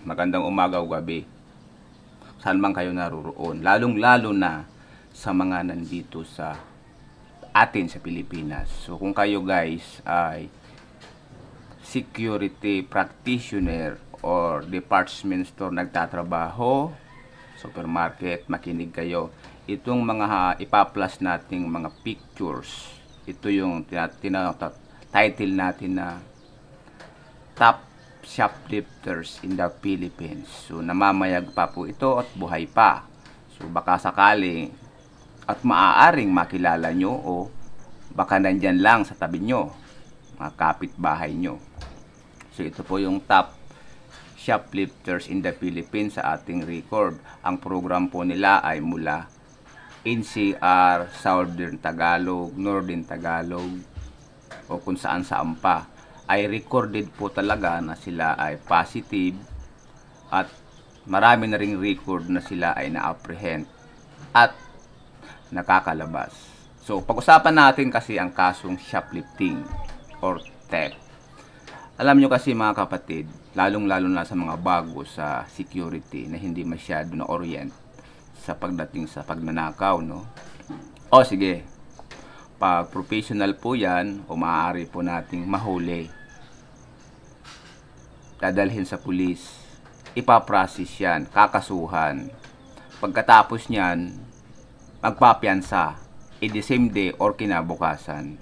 magandang umaga o gabi. Saan man kayo naroroon. Lalong-lalo na sa mga nandito sa atin sa Pilipinas. So kung kayo guys ay security practitioner or department store nagtatrabaho, supermarket, makinig kayo. Itong mga ipa-plus nating mga pictures, ito yung tina, tina, title natin na top shoplifters in the Philippines. So namamayag pa po ito at buhay pa. So baka sakali at maaaring makilala nyo o baka nandyan lang sa tabi nyo, mga kapitbahay nyo. So ito po yung top shoplifters in the Philippines sa ating record. Ang program po nila ay mula NCR, Southern Tagalog, Northern Tagalog, o kung saan saan pa ay recorded po talaga na sila ay positive at marami na ring record na sila ay na-apprehend at nakakalabas. So, pag-usapan natin kasi ang kasong shoplifting or theft. Alam nyo kasi mga kapatid, lalong-lalo na sa mga bago sa security na hindi masyado na orient sa pagdating sa pagnanakaw, no? O sige, pag professional po yan, o maaari po nating mahuli dadalhin sa pulis. Ipaprocess yan, kakasuhan. Pagkatapos niyan, magpapiansa in e the same day or kinabukasan.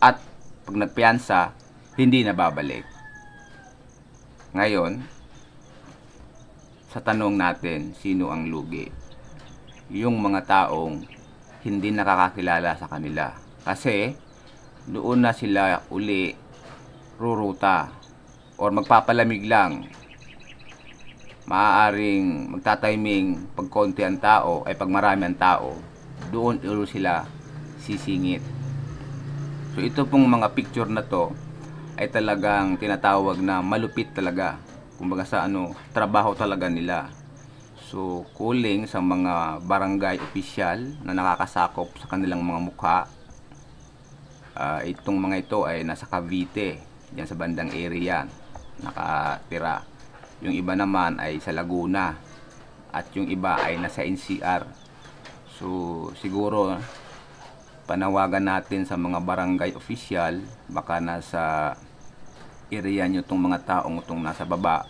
At pag nagpiansa, hindi na babalik. Ngayon, sa tanong natin, sino ang lugi? Yung mga taong hindi nakakakilala sa kanila. Kasi, doon na sila uli ruruta or magpapalamig lang maaaring magtatiming pag konti ang tao ay pag marami ang tao doon ulo sila sisingit so ito pong mga picture na to ay talagang tinatawag na malupit talaga kumbaga sa ano trabaho talaga nila so calling sa mga barangay official na nakakasakop sa kanilang mga mukha uh, itong mga ito ay nasa Cavite, diyan sa bandang area nakatira. Yung iba naman ay sa Laguna at yung iba ay nasa NCR. So siguro panawagan natin sa mga barangay official baka nasa area nyo itong mga taong itong nasa baba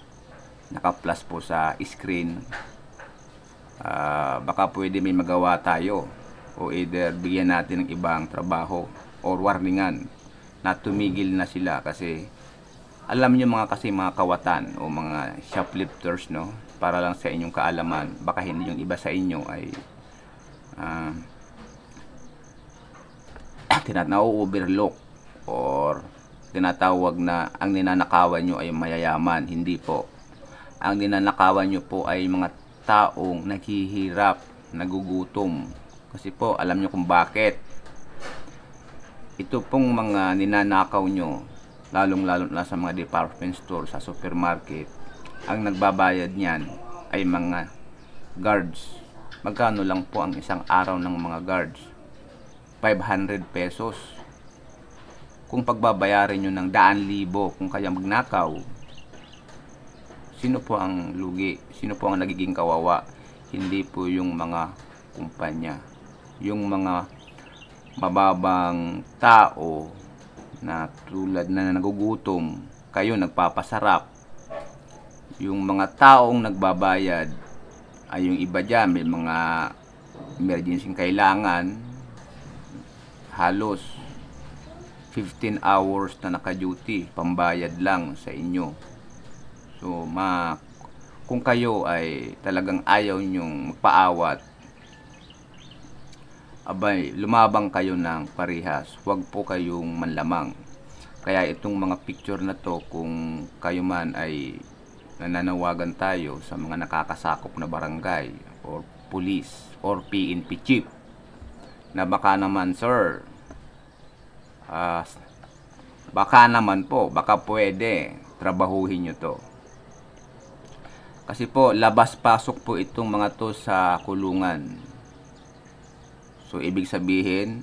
naka-plus po sa screen uh, baka pwede may magawa tayo o either bigyan natin ng ibang trabaho or warningan na tumigil na sila kasi alam nyo mga kasi mga kawatan o mga shoplifters no para lang sa inyong kaalaman baka hindi yung iba sa inyo ay uh, ah, tinatawag or tinatawag na ang ninanakawan nyo ay mayayaman hindi po ang ninanakawan nyo po ay mga taong naghihirap nagugutom kasi po alam nyo kung bakit ito pong mga ninanakaw nyo lalong-lalo na sa mga department store sa supermarket, ang nagbabayad niyan ay mga guards. Magkano lang po ang isang araw ng mga guards? 500 pesos. Kung pagbabayarin nyo ng daan libo kung kaya magnakaw, sino po ang lugi? Sino po ang nagiging kawawa? Hindi po yung mga kumpanya. Yung mga mababang tao na tulad na nagugutom, kayo nagpapasarap. Yung mga taong nagbabayad ay yung iba dyan, may mga emergency kailangan, halos 15 hours na naka-duty, pambayad lang sa inyo. So, ma kung kayo ay talagang ayaw nyong magpaawat abay, lumabang kayo ng parihas. Huwag po kayong manlamang. Kaya itong mga picture na to, kung kayo man ay nananawagan tayo sa mga nakakasakop na barangay or police or PNP chief na baka naman sir uh, baka naman po baka pwede trabahuhin nyo to kasi po labas pasok po itong mga to sa kulungan So, ibig sabihin,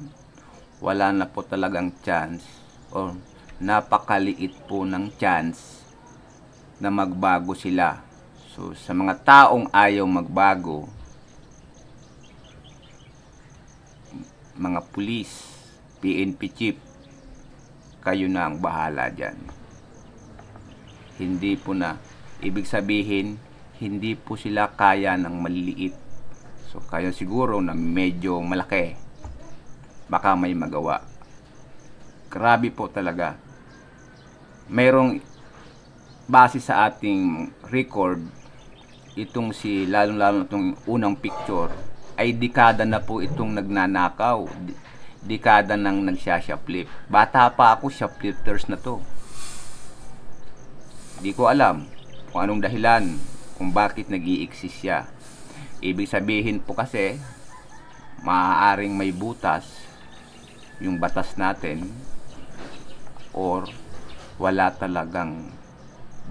wala na po talagang chance o napakaliit po ng chance na magbago sila. So, sa mga taong ayaw magbago, mga pulis, PNP chief, kayo na ang bahala dyan. Hindi po na, ibig sabihin, hindi po sila kaya ng maliliit So kaya siguro na medyo malaki. Baka may magawa. Grabe po talaga. Merong base sa ating record itong si lalong lalo itong unang picture ay dekada na po itong nagnanakaw dekada nang nagsya-shoplift bata pa ako shoplifters na to Hindi ko alam kung anong dahilan kung bakit nag i exist siya Ibig sabihin po kasi, maaaring may butas yung batas natin or wala talagang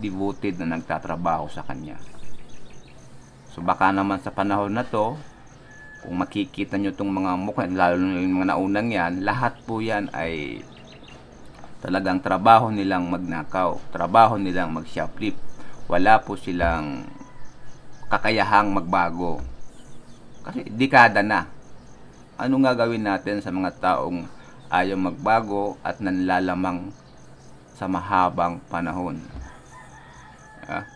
devoted na nagtatrabaho sa kanya. So baka naman sa panahon na to, kung makikita nyo itong mga mukha, lalo na yung mga naunang yan, lahat po yan ay talagang trabaho nilang magnakaw, trabaho nilang mag-shoplift. Wala po silang kakayahang magbago. Kasi dekada na. Ano nga gawin natin sa mga taong ayaw magbago at nanlalamang sa mahabang panahon? Ah,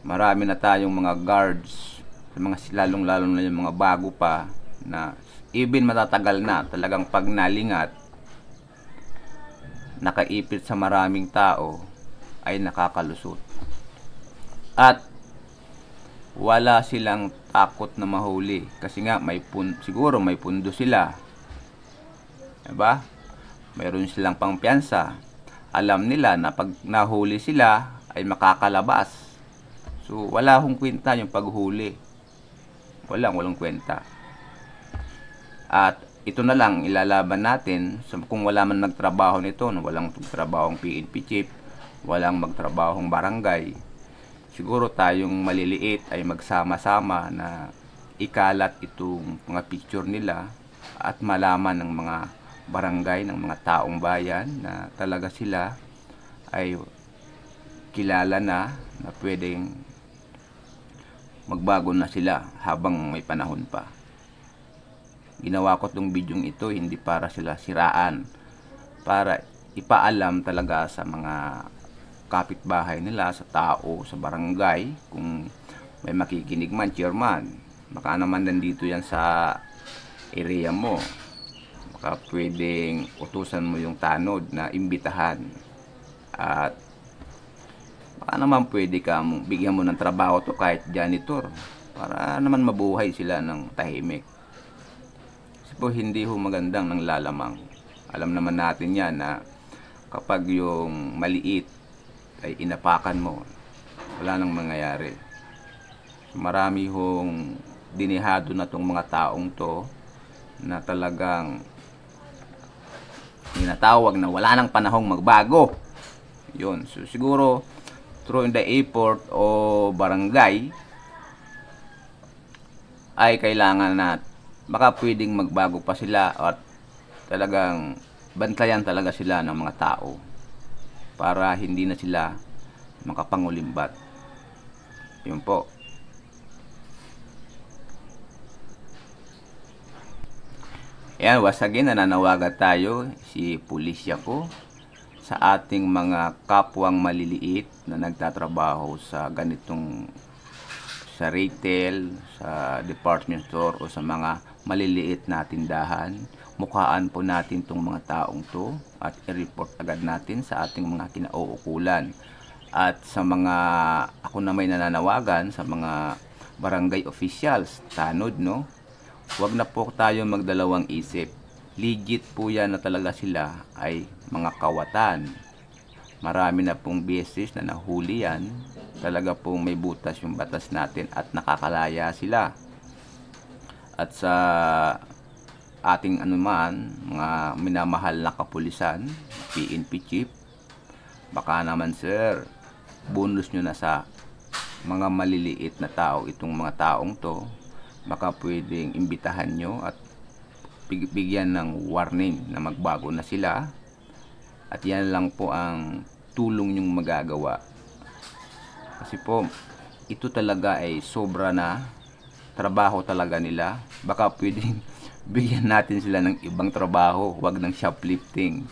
marami na tayong mga guards sa mga lalong lalong na yung mga bago pa na even matatagal na talagang pag nalingat nakaipit sa maraming tao ay nakakalusot at wala silang takot na mahuli kasi nga may pun siguro may pundo sila. 'Di ba? Mayroon silang pangpiyansa. Alam nila na pag nahuli sila ay makakalabas. So wala hong kwenta yung paghuli. wala walang kwenta. At ito na lang ilalaban natin so, kung wala man nagtrabaho nito, no, walang trabahong PNP chief, walang magtrabahong barangay, siguro tayong maliliit ay magsama-sama na ikalat itong mga picture nila at malaman ng mga barangay, ng mga taong bayan na talaga sila ay kilala na na pwedeng magbago na sila habang may panahon pa. Ginawa ko itong bidyong ito hindi para sila siraan, para ipaalam talaga sa mga kapitbahay nila, sa tao, sa barangay, kung may makikinig man, chairman, baka naman nandito yan sa area mo. Baka pwedeng utusan mo yung tanod na imbitahan at baka naman pwede ka bigyan mo ng trabaho to kahit janitor para naman mabuhay sila ng tahimik. Kasi po hindi ho magandang ng lalamang. Alam naman natin yan na kapag yung maliit ay inapakan mo, wala nang mangyayari. Marami hong dinihado na tong mga taong to na talagang tinatawag na wala nang panahong magbago. Yun. So, siguro, through in the airport o barangay, ay kailangan na baka pwedeng magbago pa sila at talagang bantayan talaga sila ng mga tao para hindi na sila makapangulimbat. Yun po. Ayan, once again, nananawagan tayo si pulisya ko sa ating mga kapwang maliliit na nagtatrabaho sa ganitong sa retail, sa department store o sa mga maliliit na tindahan. Mukhaan po natin tong mga taong to at i-report agad natin sa ating mga kinauukulan. At sa mga, ako na may nananawagan, sa mga barangay officials, tanod no, wag na po tayo magdalawang isip. Legit po yan na talaga sila ay mga kawatan. Marami na pong beses na nahuli yan. Talaga pong may butas yung batas natin at nakakalaya sila at sa ating anuman, mga minamahal na kapulisan, PNP chief, baka naman sir, bonus nyo na sa mga maliliit na tao, itong mga taong to, baka pwedeng imbitahan nyo at bigyan ng warning na magbago na sila at yan lang po ang tulong nyong magagawa kasi po ito talaga ay sobra na trabaho talaga nila. Baka pwedeng bigyan natin sila ng ibang trabaho, wag ng shoplifting.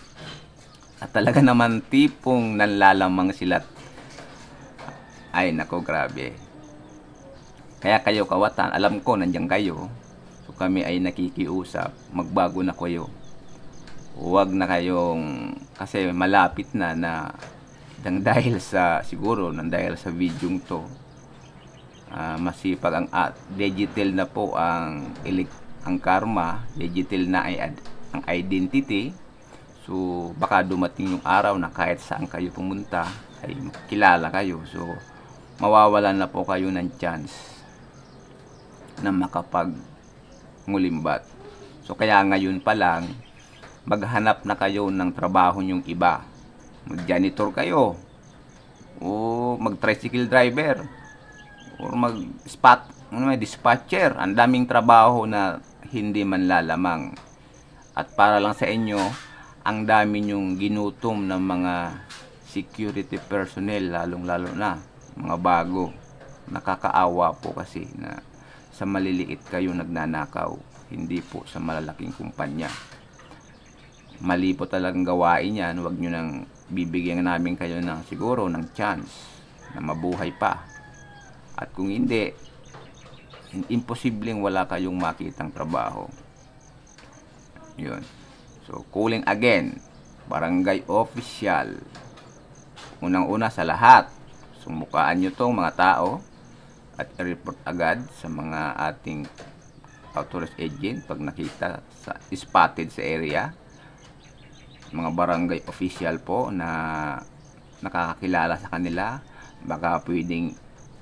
At talaga naman tipong nanlalamang sila. Ay nako, grabe. Kaya kayo kawatan, alam ko nandiyan kayo. So kami ay nakikiusap, magbago na kayo. Huwag na kayong kasi malapit na na dahil sa siguro nang dahil sa video to uh, masipag ang uh, digital na po ang ang karma digital na ay ad, ang identity so baka dumating yung araw na kahit saan kayo pumunta ay kilala kayo so mawawalan na po kayo ng chance na makapag mulimbat so kaya ngayon pa lang maghanap na kayo ng trabaho yung iba mag janitor kayo o mag tricycle driver or mag-spot, ano may dispatcher. Ang daming trabaho na hindi man lalamang. At para lang sa inyo, ang dami nyong ginutom ng mga security personnel, lalong-lalo na, mga bago. Nakakaawa po kasi na sa maliliit kayo nagnanakaw, hindi po sa malalaking kumpanya. Mali po talagang gawain yan, huwag nyo nang bibigyan namin kayo ng siguro ng chance na mabuhay pa at kung hindi, imposibleng wala kayong makitang trabaho. Yun. So, calling again, barangay official. Unang-una sa lahat, sumukaan nyo tong mga tao at report agad sa mga ating authorized agent pag nakita sa spotted sa area mga barangay official po na nakakakilala sa kanila baka pwedeng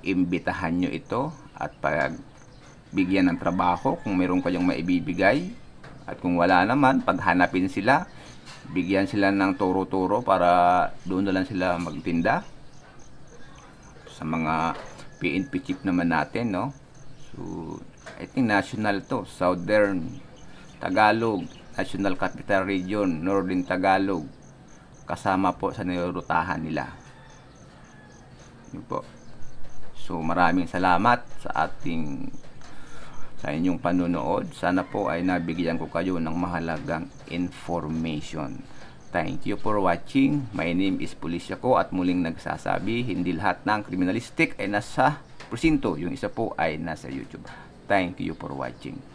imbitahan nyo ito at pagbigyan ng trabaho kung meron kayong maibibigay. At kung wala naman, paghanapin sila, bigyan sila ng turo-turo para doon na lang sila magtinda. Sa mga PNP chip naman natin, no? So, I think national to, Southern Tagalog, National Capital Region, Northern Tagalog, kasama po sa nirutahan nila. Yun po. So maraming salamat sa ating sa inyong panonood. Sana po ay nabigyan ko kayo ng mahalagang information. Thank you for watching. My name is Policia ko at muling nagsasabi, hindi lahat ng kriminalistik ay nasa presinto. Yung isa po ay nasa YouTube. Thank you for watching.